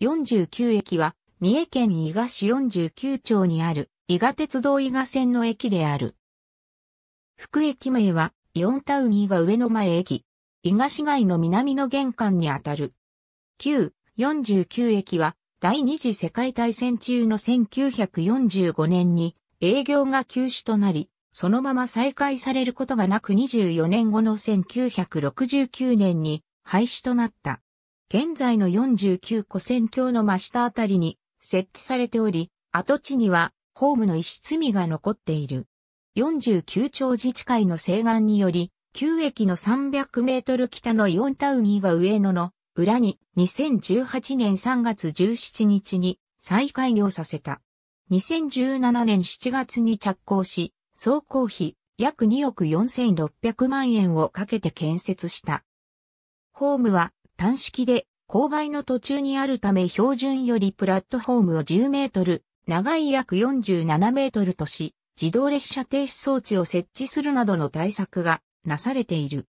49駅は、三重県伊賀市49町にある、伊賀鉄道伊賀線の駅である。福駅名は、イオンタウン伊賀上野前駅。伊賀市街の南の玄関にあたる。旧49駅は、第二次世界大戦中の1945年に営業が休止となり、そのまま再開されることがなく24年後の1969年に廃止となった。現在の49個線橋の真下あたりに設置されており、跡地にはホームの石積みが残っている。49町自治会の西岸により、旧駅の300メートル北のイオンタウン2が上野の裏に2018年3月17日に再開業させた。2017年7月に着工し、総工費約2億4600万円をかけて建設した。ホームは単式で勾配の途中にあるため標準よりプラットフォームを10メートル、長い約47メートルとし、自動列車停止装置を設置するなどの対策がなされている。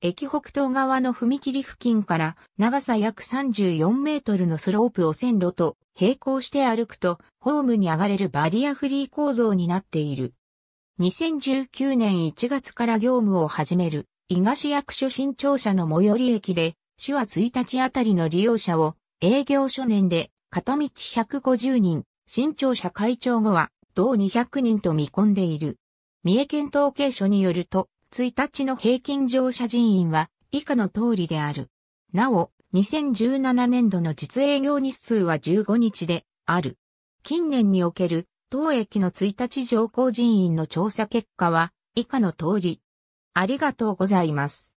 駅北東側の踏切付近から長さ約34メートルのスロープを線路と並行して歩くとホームに上がれるバリアフリー構造になっている。2019年1月から業務を始める伊賀市役所新庁舎の最寄り駅で市は1日あたりの利用者を営業初年で片道150人、新庁舎会長後は同200人と見込んでいる。三重県統計所によると、1日の平均乗車人員は以下の通りである。なお、2017年度の実営業日数は15日である。近年における当駅の1日乗降人員の調査結果は以下の通り。ありがとうございます。